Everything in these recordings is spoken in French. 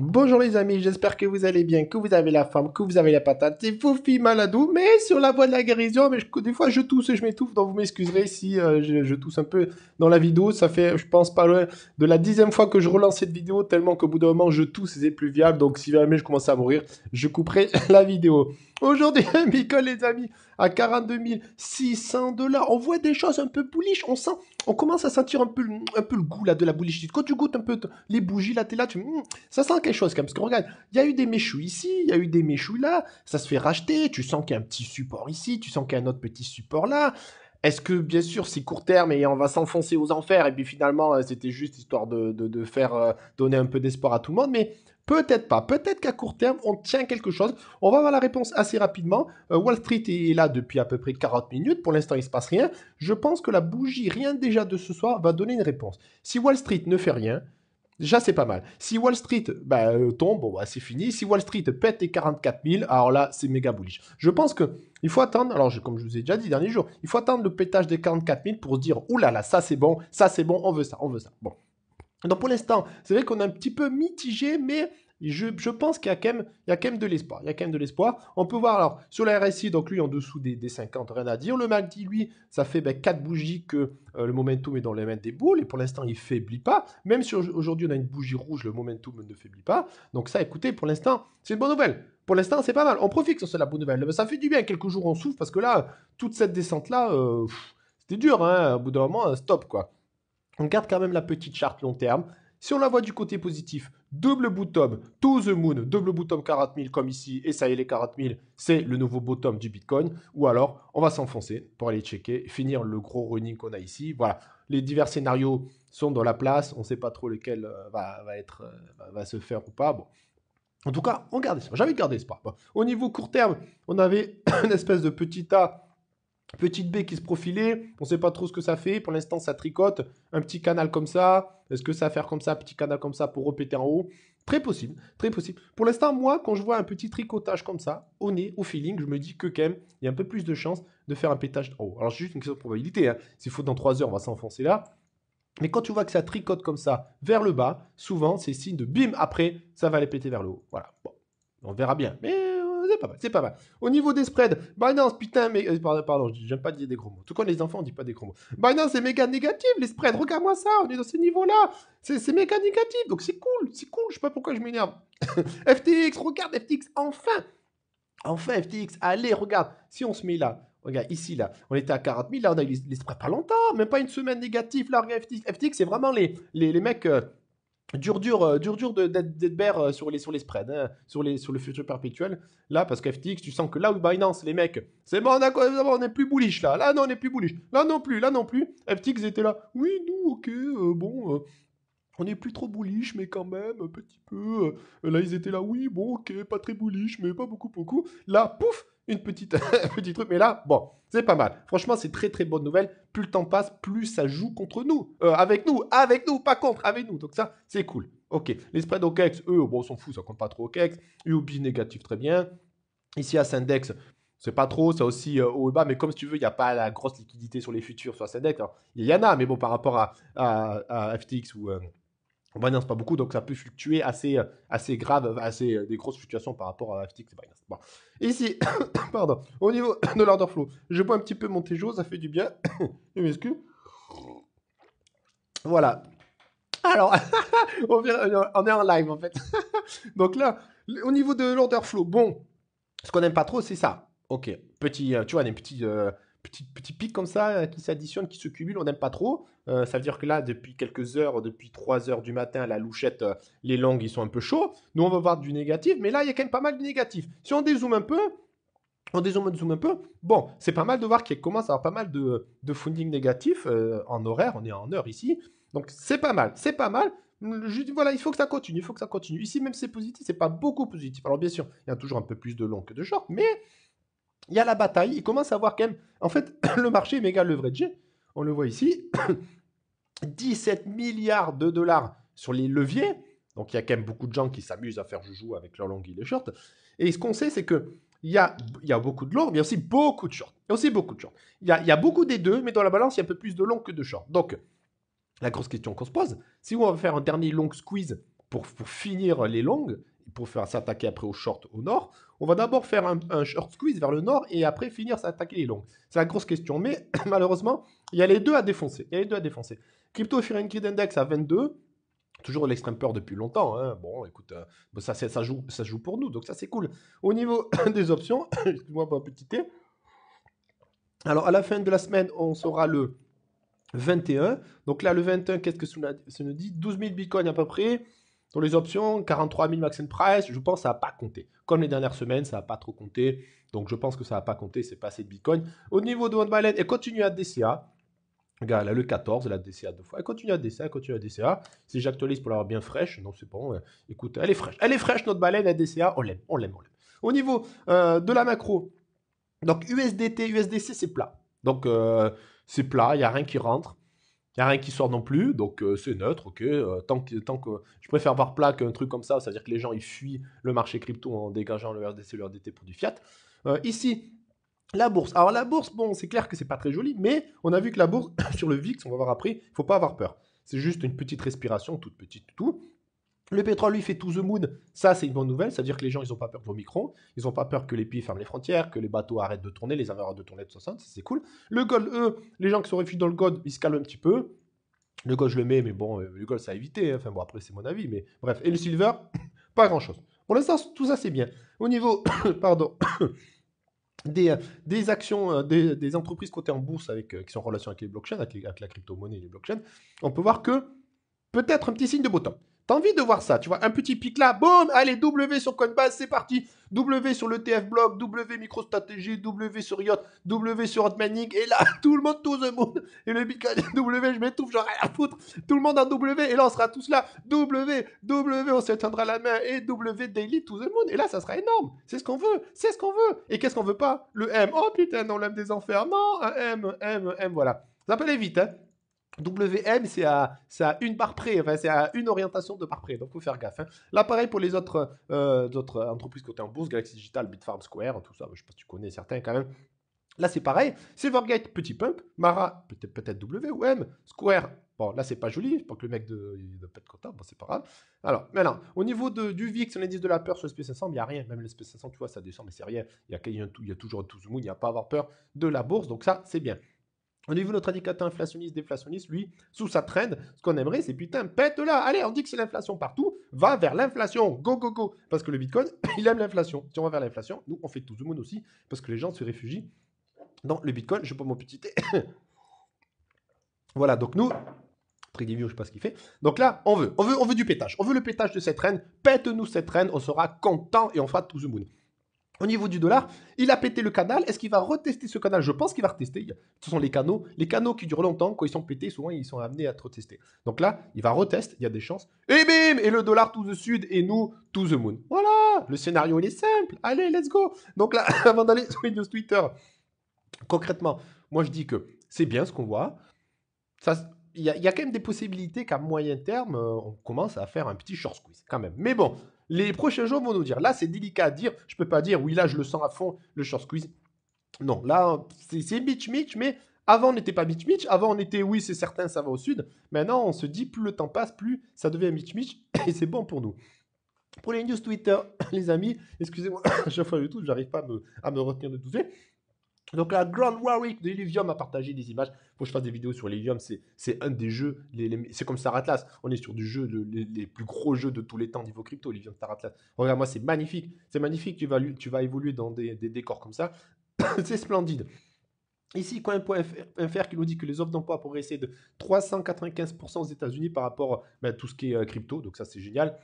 Bonjour les amis, j'espère que vous allez bien, que vous avez la femme, que vous avez la patate. C'est mal à maladou, mais sur la voie de la guérison. Mais des fois, je tousse et je m'étouffe, donc vous m'excuserez si euh, je, tousse un peu dans la vidéo. Ça fait, je pense, pas loin de la dixième fois que je relance cette vidéo, tellement qu'au bout d'un moment, je tousse et c'est plus viable. Donc si jamais je commence à mourir, je couperai la vidéo. Aujourd'hui, Michael, les amis, à 42 600 dollars. On voit des choses un peu bullish. On sent, on commence à sentir un peu, un peu le goût là de la bullish. Quand tu goûtes un peu les bougies là, t'es là, tu, hmm, ça sent quelque chose quand même. Parce que regarde, il y a eu des méchouilles ici, il y a eu des méchouilles là. Ça se fait racheter. Tu sens qu'il y a un petit support ici, tu sens qu'il y a un autre petit support là. Est-ce que, bien sûr, c'est court terme et on va s'enfoncer aux enfers Et puis finalement, euh, c'était juste histoire de, faire euh, donner un peu d'espoir à tout le monde. Mais Peut-être pas. Peut-être qu'à court terme, on tient quelque chose. On va avoir la réponse assez rapidement. Euh, Wall Street est là depuis à peu près 40 minutes. Pour l'instant, il ne se passe rien. Je pense que la bougie, rien déjà de ce soir, va donner une réponse. Si Wall Street ne fait rien, Déjà, c'est pas mal. Si Wall Street bah, euh, tombe, bah, c'est fini. Si Wall Street pète les 44 000, alors là, c'est méga bullish. Je pense que il faut attendre, alors comme je vous ai déjà dit dernier jour, il faut attendre le pétage des 44 000 pour se dire, oulala, là là, ça c'est bon, ça c'est bon, on veut ça, on veut ça. Bon, donc pour l'instant, c'est vrai qu'on est un petit peu mitigé, mais je, pense qu'il y a quand même, il y de l'espoir. Il y a quand même de l'espoir. On peut voir alors sur la RSI, donc lui en dessous des, des 50, rien à dire. Le dit lui, ça fait 4 ben, bougies que euh, le momentum est dans les mains des boules et pour l'instant il ne faiblit pas. Même si aujourd'hui on a une bougie rouge, le momentum ne faiblit pas. Donc ça, écoutez, pour l'instant, c'est une bonne nouvelle. Pour l'instant, c'est pas mal. On profite sur la bonne nouvelle. ça fait du bien. Quelques jours on souffle parce que là, toute cette descente là, euh, c'était dur. Hein, au bout d'un moment, euh, stop quoi on garde quand même la petite charte long terme. Si on la voit du côté positif, double bottom to the moon, double bottom 40 000 comme ici, et ça y est, les 40 000, c'est le nouveau bottom du Bitcoin. Ou alors, on va s'enfoncer pour aller checker, finir le gros running qu'on a ici. Voilà, les divers scénarios sont dans la place. On ne sait pas trop lequel euh, va, être, euh, va se faire ou pas. Bon. En tout cas, on garde ça. J'avais gardé ce pas. Au niveau court terme, on avait une espèce de petit A Petite baie qui se profilait, on ne sait pas trop ce que ça fait. Pour l'instant, ça tricote. Un petit canal comme ça. Est-ce que ça va faire comme ça, un petit canal comme ça pour repéter en haut Très possible, très possible. Pour l'instant, moi, quand je vois un petit tricotage comme ça, au nez, au feeling, je me dis que quand même, il y a un peu plus de chance de faire un pétage en haut. Alors, c'est juste une question de probabilité. Hein. S'il faut dans 3 heures, on va s'enfoncer là. Mais quand tu vois que ça tricote comme ça vers le bas, souvent, c'est signe de bim, après, ça va aller péter vers le haut. Voilà, bon, on verra bien. Mais c'est pas mal, c'est pas mal. Au niveau des spreads, Binance, putain, mais. Euh, pardon, pardon j'aime pas dire des gros mots. tout cas, les enfants, on dit pas des gros mots. Binance, c'est méga négatif, les spreads. Regarde-moi ça, on est dans ces niveaux-là. C'est méga négatif, donc c'est cool, c'est cool. Je sais pas pourquoi je m'énerve. FTX, regarde FTX, enfin Enfin, FTX, allez, regarde, si on se met là, Regarde, ici, là, on était à 40 000, là, on a eu les, spreads pas longtemps, même pas une semaine négative, là, regarde, FTX, c'est vraiment les, les, mecs, euh, Dur, dur, euh, dur, dur d'être euh, sur les, sur les spreads, hein, sur, les, sur le futur perpétuel. Là, parce FTX tu sens que là où Binance, les mecs, c'est bon, on est plus bullish là. Là, non, on est plus bullish. Là non plus, là non plus. FTX était là. Oui, nous, ok, euh, bon. on n'est plus trop bullish, mais quand même, un petit peu. là, ils étaient là. Oui, bon, ok, pas très bullish, mais pas beaucoup, beaucoup. Là, pouf, une petite, petit truc. Mais là, bon, c'est pas mal. Franchement, c'est très très bonne nouvelle. Plus le temps passe, plus ça joue contre nous. Euh, avec nous, avec nous, pas contre, avec nous. Donc ça, c'est cool. Ok. Les spreads OKEx, eux, bon, on s'en fout, ça compte pas trop OKEx. UOB négatif, très bien. Ici, à Syndex, c'est pas trop, ça aussi euh, haut et bas, mais comme si tu veux, il n'y a pas la grosse liquidité sur les futurs, sur Syndex. Il y en a, mais bon, par rapport à, FTX ou, euh, Binance pas beaucoup, donc ça peut fluctuer assez, euh, assez grave, assez euh, des grosses fluctuations par rapport à FTX et Ici, pardon, au niveau de l'order flow, je bois un petit peu mon Tejo, ça fait du bien. je Voilà. Alors, on, est en live en fait. donc là, au niveau de l'order flow, bon, ce qu'on n'aime pas trop, c'est ça. Ok, petit, euh, tu vois, des petits, Petit pic comme ça euh, qui s'additionne, qui se cumule, on n'aime pas trop. Euh, ça veut dire que là, depuis quelques heures, depuis 3 heures du matin, la louchette, euh, les langues, ils sont un peu chauds. Nous, on va voir du négatif, mais là, il y a quand même pas mal de négatif. Si on dézoome un peu, on dézoome, un peu, bon, c'est pas mal de voir qu'il commence à avoir pas mal de, funding négatif en horaire, on est en heure ici. Donc c'est pas mal, c'est pas mal. Je voilà, il faut que ça continue, il faut que ça continue. Ici, même c'est positif, c'est pas beaucoup positif. Alors bien sûr, il y a toujours un peu plus de long que de short, mais il y a la bataille. Il commence à voir quand même. En fait, le marché est méga leveragé. On le voit ici. 17 milliards de dollars sur les leviers. Donc il y a quand même beaucoup de gens qui s'amusent à faire joujou avec leurs longues et les shorts. Et ce qu'on sait, c'est que y a, beaucoup de longs, mais aussi beaucoup de shorts. Il y a aussi beaucoup de shorts. Il y a, beaucoup des deux, mais dans la balance, il y a un peu plus de longs que de shorts. Donc, la grosse question qu'on se pose, si on va faire un dernier long squeeze pour, pour finir les longues, pour faire s'attaquer après au short au nord, on va d'abord faire un, short squeeze vers le nord et après finir s'attaquer les longs. C'est la grosse question, mais malheureusement, il y a les deux à défoncer. Il y a les deux à défoncer. Crypto Fear and Index à 22, toujours l'extrême peur depuis longtemps. Hein. Bon, écoute, euh, ça, ça, joue, ça joue pour nous, donc ça c'est cool. Au niveau des options, excuse-moi pour petit T. Alors à la fin de la semaine, on saura le 21. Donc là, le 21, qu'est-ce que ça nous dit 12 000 bitcoins à peu près. Dans les options, 43 000 max price, je pense que ça n'a pas compté. Comme les dernières semaines, ça n'a pas trop compté. Donc je pense que ça n'a pas compté, c'est passé de Bitcoin. Au niveau de notre baleine, elle continue à DCA. Regarde, elle le 14, elle a DCA deux fois. Elle continue à DCA, elle continue à DCA. Si j'actualise pour l'avoir bien fraîche, non, c'est bon. Hein. Écoute, elle est fraîche. Elle est fraîche, notre baleine, elle DCA, on l'aime, on l'aime, on l'aime. Au niveau euh, de la macro, donc USDT, USDC, c'est plat. Donc euh, c'est plat, il n'y a rien qui rentre n'y a rien qui sort non plus, donc euh, c'est neutre, ok. Euh, tant que, que, je préfère voir plat qu'un truc comme ça, c'est-à-dire que les gens ils fuient le marché crypto en dégageant le RDC, le RDT pour du fiat. Euh, ici, la bourse. Alors la bourse, bon, c'est clair que c'est pas très joli, mais on a vu que la bourse, sur le VIX, on va voir après, il faut pas avoir peur. C'est juste une petite respiration, toute petite, tout. Le pétrole, lui, fait tout the moon. Ça, c'est une bonne nouvelle. Ça veut dire que les gens, ils n'ont pas peur de vos micros, Ils n'ont pas peur que les pays ferment les frontières, que les bateaux arrêtent de tourner, les avions de tourner de 60. C'est cool. Le gold, eux, les gens qui sont réfugiés dans le gold, ils se calent un petit peu. Le gold, je le mets, mais bon, euh, le gold, ça a évité. Hein. Enfin, bon, après, c'est mon avis. Mais bref. Et le silver, pas grand-chose. Pour l'instant, tout ça, c'est bien. Au niveau, pardon. Euh, des, actions, euh, des, entreprises cotées en bourse avec, qui sont en relation avec les blockchains, avec, la crypto-monnaie et les blockchains, on peut voir que peut-être un petit signe de temps. T'as envie de voir ça, tu vois, un petit pic là, boum, allez, W sur Coinbase, c'est parti. W sur le TF Block, W stratégie W sur Yacht, W sur Hotmaning, et là, tout le monde, tout le monde, et le Bitcoin, W, je m'étouffe, j'en ai à foutre, tout le monde en W, et là, on sera tous là, W, W, on s'éteindra la main, et W Daily, tout le monde, et là, ça sera énorme, c'est ce qu'on veut, c'est ce qu'on veut, et qu'est-ce qu'on veut pas Le M, oh putain, non, l'âme des enfers, non, M, M, M, voilà. Ça peut aller vite, hein WM, c'est à, une barre près, enfin, c'est à une orientation de barre près, donc il faut faire gaffe. Hein. Là, pareil pour les euh, autres, entreprises cotées en bourse, Galaxy Digital, Bitfarm Square, tout ça, je ne sais pas si tu connais certains quand même. Là, c'est pareil. Silvergate, petit pump. Mara, peut-être peut W ou Square, bon, là, c'est pas joli. Je pense que le mec de, doit pas être content Bon, c'est pas grave. Alors, maintenant, au niveau de, du VIX, l'indice de la peur sur le SP500, il n'y a rien. Même le SP500, tu vois, ça descend, mais c'est rien. Il y a, il y a toujours un tout il n'y a pas à avoir peur de la bourse. Donc, ça, c'est bien. On est vu notre indicateur inflationniste, déflationniste, lui, sous sa traîne. ce qu'on aimerait, c'est putain, pète là. Allez, on dit que c'est l'inflation partout, va vers l'inflation, go, go, go. Parce que le Bitcoin, il aime l'inflation. Si on va vers l'inflation, nous, on fait tout le monde aussi, parce que les gens se réfugient dans le Bitcoin. Je pas mon petit thé. voilà, donc nous, très je ne sais pas ce qu'il fait. Donc là, on veut, on veut, on veut du pétage. On veut le pétage de cette reine. Pète-nous cette reine, on sera content et on fera tout le monde au niveau du dollar, il a pété le canal. Est-ce qu'il va retester ce canal Je pense qu'il va retester. Ce sont les canaux. Les canaux qui durent longtemps, quand ils sont pétés, souvent ils sont amenés à être tester Donc là, il va retester, il y a des chances. Et bim Et le dollar tout the sud et nous tout the moon. Voilà Le scénario, il est simple. Allez, let's go Donc là, avant d'aller sur les Twitter, concrètement, moi je dis que c'est bien ce qu'on voit. il y, y, a quand même des possibilités qu'à moyen terme, euh, on commence à faire un petit short squeeze quand même. Mais bon, les prochains jours vont nous dire. Là, c'est délicat à dire. Je ne peux pas dire, oui, là, je le sens à fond, le short squeeze. Non, là, c'est bitch-mitch, mais avant, on n'était pas mitch-mitch. Avant, on était, oui, c'est certain, ça va au sud. Maintenant, on se dit, plus le temps passe, plus ça devient mitch-mitch, et c'est bon pour nous. Pour les news Twitter, les amis, excusez-moi, chaque fois tout, j'arrive pas à me, à me retenir de tout ça. Donc la Grand Warwick de Illuvium a partagé des images. Il Faut que je fasse des vidéos sur Illuvium, c'est un des jeux, c'est comme Star Atlas. On est sur du jeu, les, plus gros jeux de tous les temps niveau crypto, Illuvium Star Atlas. Regarde-moi, c'est magnifique, c'est magnifique, tu vas, tu évoluer dans des, décors comme ça. c'est splendide. Ici, coin.fr qui nous dit que les offres d'emploi ont progressé de 395% aux États-Unis par rapport à ben, tout ce qui est euh, crypto, donc ça c'est génial.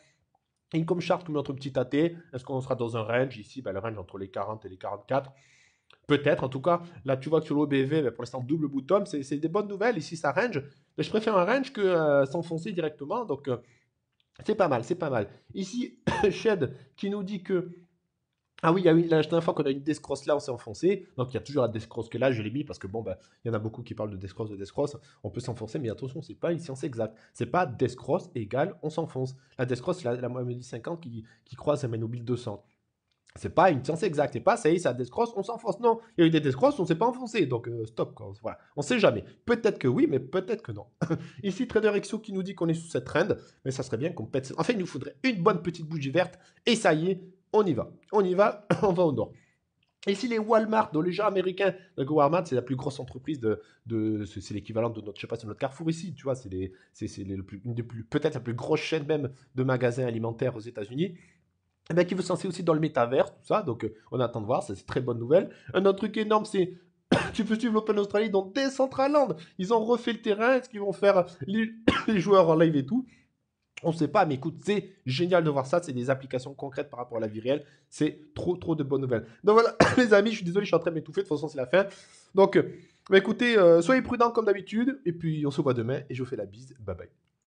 Income chart, comme notre petit AT, est-ce qu'on sera dans un range ici ben, Le range entre les 40 et les 44. Peut-être, en tout cas, là tu vois que sur l'OBV, ben, pour l'instant, double bottom, c'est des bonnes nouvelles. Ici, ça range. Mais je préfère un range que euh, s'enfoncer directement. Donc, euh, c'est pas mal, c'est pas mal. Ici, Shed qui nous dit que. Ah oui, la dernière fois qu'on a une descross là, on s'est enfoncé. Donc il y a toujours la descross que là, je l'ai mis parce que bon, ben, il y en a beaucoup qui parlent de descross, de descross, On peut s'enfoncer, mais attention, c'est pas une science exacte. C'est pas descross égale on s'enfonce. La descross, c'est la, la 50 qui, qui croise, ça mène au 200. C'est pas une science exacte. C'est pas ça y est, ça décroche on s'enfonce. Non, il y a eu des descrosses, on s'est pas enfoncé. Donc euh, stop quoi. Voilà, on sait jamais. Peut-être que oui, mais peut-être que non. Ici Trader XO qui nous dit qu'on est sous cette trend, mais ça serait bien qu'on pète. En fait, il nous faudrait une bonne petite bougie verte et ça y est, on y va. On y va, on va au nord. Et si les Walmart, dans les gens américains, donc Walmart, c'est la plus grosse entreprise de, c'est l'équivalent de notre, je sais notre Carrefour ici, tu vois, c'est c'est, plus, peut-être la plus grosse chaîne même de magasins alimentaires aux États-Unis eh ben, qui veut censer aussi dans le métavers, tout ça. Donc, euh, on attend de voir, ça c'est très bonne nouvelle. Un autre truc énorme, c'est tu peux suivre l'Open Australie dans Decentraland. Ils ont refait le terrain, est-ce qu'ils vont faire les, joueurs en live et tout on ne sait pas, mais écoute, c'est génial de voir ça. C'est des applications concrètes par rapport à la vie réelle. C'est trop, trop de bonnes nouvelles. Donc voilà, les amis, je suis désolé, je suis en train de m'étouffer. De toute façon, c'est la fin. Donc, euh, bah, écoutez, euh, soyez prudents comme d'habitude. Et puis, on se voit demain. Et je vous fais la bise. Bye bye.